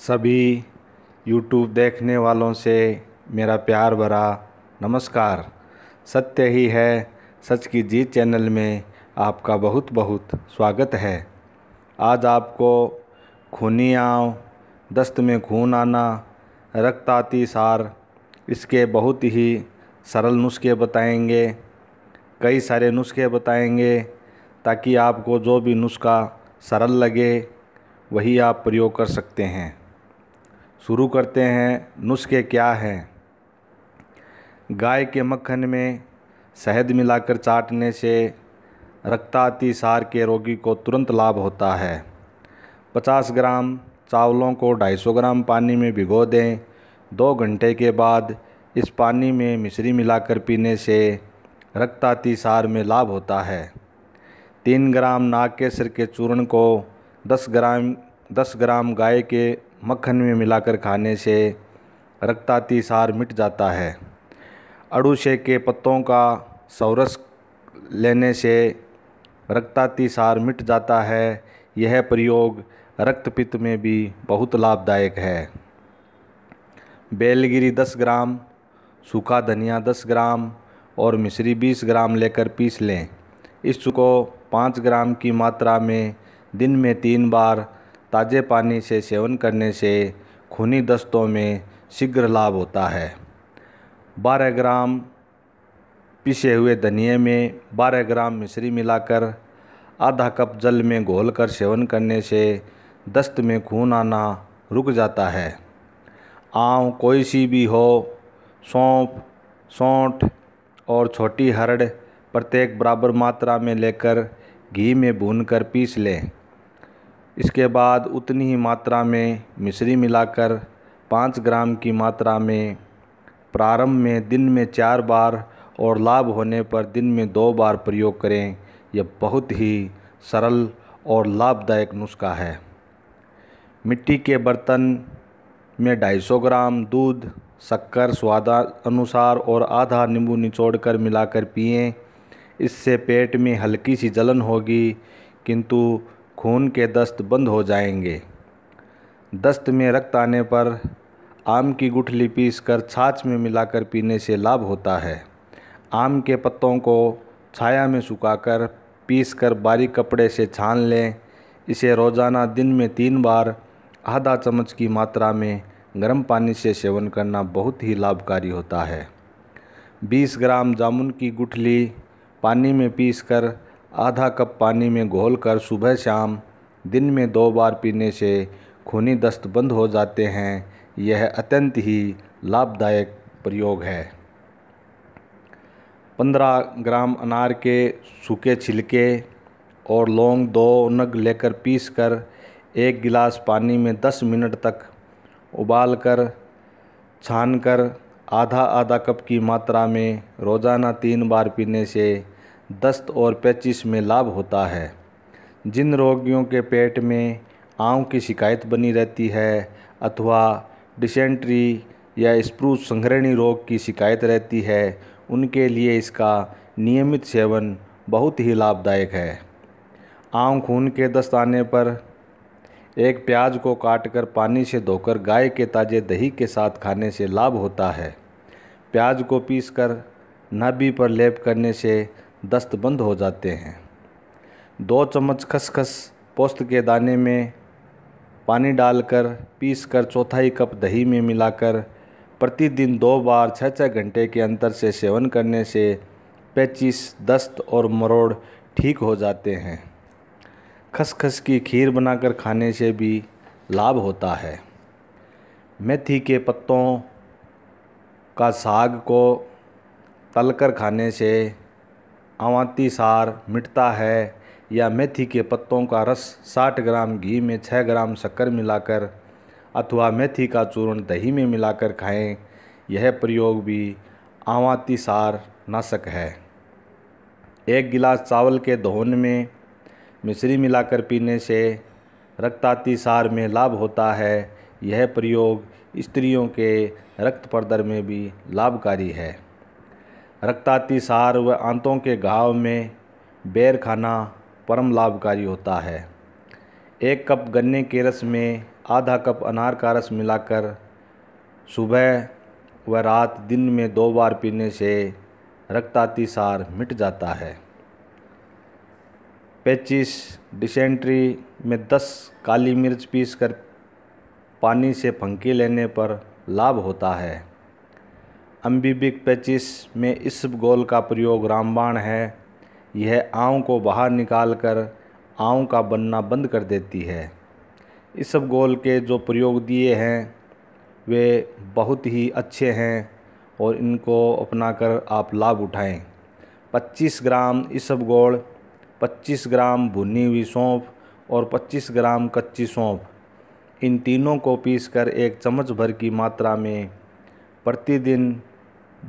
सभी YouTube देखने वालों से मेरा प्यार भरा नमस्कार सत्य ही है सच की जीत चैनल में आपका बहुत बहुत स्वागत है आज आपको खूनी आँव दस्त में खून आना रक्ताती सार इसके बहुत ही सरल नुस्खे बताएंगे कई सारे नुस्खे बताएंगे ताकि आपको जो भी नुस्खा सरल लगे वही आप प्रयोग कर सकते हैं शुरू करते हैं नुस्खे क्या हैं गाय के मक्खन में शहद मिलाकर चाटने से रक्तातिसार के रोगी को तुरंत लाभ होता है 50 ग्राम चावलों को 250 ग्राम पानी में भिगो दें दो घंटे के बाद इस पानी में मिश्री मिलाकर पीने से रक्तातिसार में लाभ होता है तीन ग्राम नाग के सिर के चूर्ण को 10 ग्राम 10 ग्राम गाय के मक्खन में मिलाकर खाने से रक्तातिसार मिट जाता है अड़ूसे के पत्तों का सौरस लेने से रक्तातिसार मिट जाता है यह प्रयोग रक्तपित्त में भी बहुत लाभदायक है बेलगिरी 10 ग्राम सूखा धनिया 10 ग्राम और मिश्री 20 ग्राम लेकर पीस लें इसको 5 ग्राम की मात्रा में दिन में तीन बार ताज़े पानी से सेवन करने से खूनी दस्तों में शीघ्र लाभ होता है बारह ग्राम पिसे हुए धनिए में बारह ग्राम मिश्री मिलाकर आधा कप जल में घोल कर सेवन करने से दस्त में खून आना रुक जाता है आँव कोई सी भी हो सौंप सौठ और छोटी हरड़ प्रत्येक बराबर मात्रा में लेकर घी में भून कर पीस लें इसके बाद उतनी ही मात्रा में मिश्री मिलाकर पाँच ग्राम की मात्रा में प्रारंभ में दिन में चार बार और लाभ होने पर दिन में दो बार प्रयोग करें यह बहुत ही सरल और लाभदायक नुस्खा है मिट्टी के बर्तन में 250 ग्राम दूध शक्कर स्वाद अनुसार और आधा नींबू निचोड़कर मिलाकर पिएं इससे पेट में हल्की सी जलन होगी किंतु खून के दस्त बंद हो जाएंगे दस्त में रक्त आने पर आम की गुठली पीस कर छाछ में मिलाकर पीने से लाभ होता है आम के पत्तों को छाया में सुखाकर कर बारीक कपड़े से छान लें इसे रोज़ाना दिन में तीन बार आधा चम्मच की मात्रा में गर्म पानी से सेवन करना बहुत ही लाभकारी होता है 20 ग्राम जामुन की गुठली पानी में पीस कर आधा कप पानी में घोलकर सुबह शाम दिन में दो बार पीने से खूनी दस्त बंद हो जाते हैं यह अत्यंत ही लाभदायक प्रयोग है पंद्रह ग्राम अनार के सूखे छिलके और लौंग दो नग लेकर पीस कर एक गिलास पानी में दस मिनट तक उबाल कर छान कर आधा आधा कप की मात्रा में रोज़ाना तीन बार पीने से दस्त और पेचिश में लाभ होता है जिन रोगियों के पेट में आँव की शिकायत बनी रहती है अथवा डिसेंट्री या स्प्रू संग्रहणी रोग की शिकायत रहती है उनके लिए इसका नियमित सेवन बहुत ही लाभदायक है आम खून के दस्त आने पर एक प्याज को काटकर पानी से धोकर गाय के ताजे दही के साथ खाने से लाभ होता है प्याज को पीसकर नाभि पर लेप करने से दस्त बंद हो जाते हैं दो चम्मच खसखस पोस्त के दाने में पानी डालकर पीसकर चौथाई कप दही में मिलाकर प्रतिदिन दो बार छः छः घंटे के अंतर से सेवन करने से पेचिस दस्त और मरोड़ ठीक हो जाते हैं खसखस की खीर बनाकर खाने से भी लाभ होता है मेथी के पत्तों का साग को तलकर खाने से आवाती सार मिटता है या मेथी के पत्तों का रस 60 ग्राम घी में 6 ग्राम शक्कर मिलाकर अथवा मेथी का चूर्ण दही में मिलाकर खाएं यह प्रयोग भी आवाती सार नाशक है एक गिलास चावल के दोहन में मिश्री मिलाकर पीने से रक्ताती सार में लाभ होता है यह प्रयोग स्त्रियों के रक्त प्रदर में भी लाभकारी है रक्ताती सार व आंतों के घाव में बैर खाना परम लाभकारी होता है एक कप गन्ने के रस में आधा कप अनार का रस मिलाकर सुबह व रात दिन में दो बार पीने से रक्ताती सार मिट जाता है पेचिस डिसेंट्री में 10 काली मिर्च पीस कर पानी से फंकी लेने पर लाभ होता है अम्बिबिक पैचिस में इस गोल का प्रयोग रामबाण है यह आँव को बाहर निकालकर आँव का बनना बंद कर देती है इस गोल के जो प्रयोग दिए हैं वे बहुत ही अच्छे हैं और इनको अपनाकर आप लाभ उठाएं 25 ग्राम इसब गोल 25 ग्राम भुनी हुई सौंफ और 25 ग्राम कच्ची सौंफ इन तीनों को पीसकर एक चम्मच भर की मात्रा में प्रतिदिन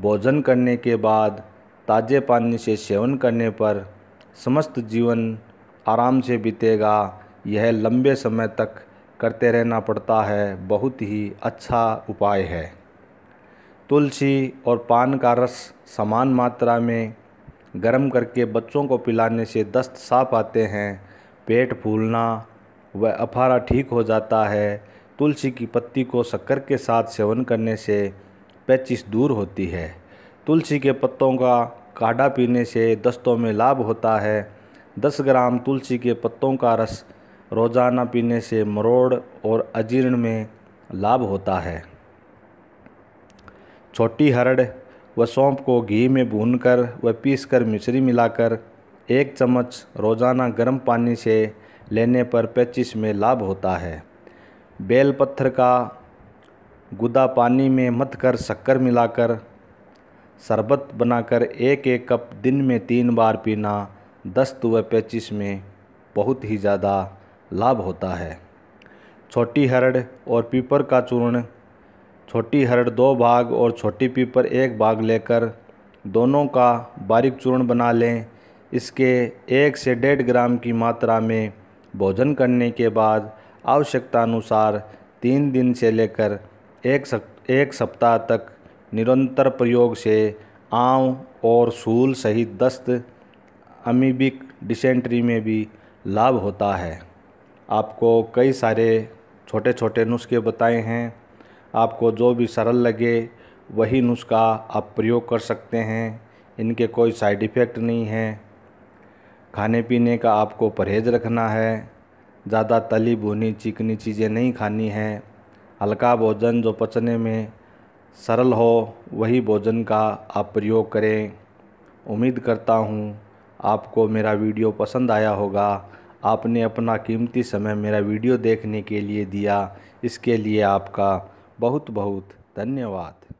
भोजन करने के बाद ताजे पानी से सेवन करने पर समस्त जीवन आराम से बीतेगा यह लंबे समय तक करते रहना पड़ता है बहुत ही अच्छा उपाय है तुलसी और पान का रस समान मात्रा में गर्म करके बच्चों को पिलाने से दस्त साफ आते हैं पेट फूलना व अफारा ठीक हो जाता है तुलसी की पत्ती को शक्कर के साथ सेवन करने से पैचिस दूर होती है तुलसी के पत्तों का काढ़ा पीने से दस्तों में लाभ होता है दस ग्राम तुलसी के पत्तों का रस रोज़ाना पीने से मरोड़ और अजीर्ण में लाभ होता है छोटी हरड़ व सौंप को घी में भूनकर व पीसकर मिश्री मिलाकर एक चम्मच रोज़ाना गर्म पानी से लेने पर पैचिस में लाभ होता है बेल पत्थर का गुदा पानी में मत कर शक्कर मिलाकर शरबत बनाकर एक एक कप दिन में तीन बार पीना दस्त व पेचिस में बहुत ही ज़्यादा लाभ होता है छोटी हरड़ और पीपर का चूर्ण छोटी हरड़ दो भाग और छोटी पीपर एक भाग लेकर दोनों का बारीक चूर्ण बना लें इसके एक से डेढ़ ग्राम की मात्रा में भोजन करने के बाद आवश्यकतानुसार तीन दिन से लेकर एक सप एक सप्ताह तक निरंतर प्रयोग से आँव और सूल सहित दस्त अमीबिक डिसेंट्री में भी लाभ होता है आपको कई सारे छोटे छोटे नुस्खे बताए हैं आपको जो भी सरल लगे वही नुस्खा आप प्रयोग कर सकते हैं इनके कोई साइड इफ़ेक्ट नहीं है खाने पीने का आपको परहेज़ रखना है ज़्यादा तली भुनी चिकनी चीज़ें नहीं खानी हैं हल्का भोजन जो पचने में सरल हो वही भोजन का आप प्रयोग करें उम्मीद करता हूँ आपको मेरा वीडियो पसंद आया होगा आपने अपना कीमती समय मेरा वीडियो देखने के लिए दिया इसके लिए आपका बहुत बहुत धन्यवाद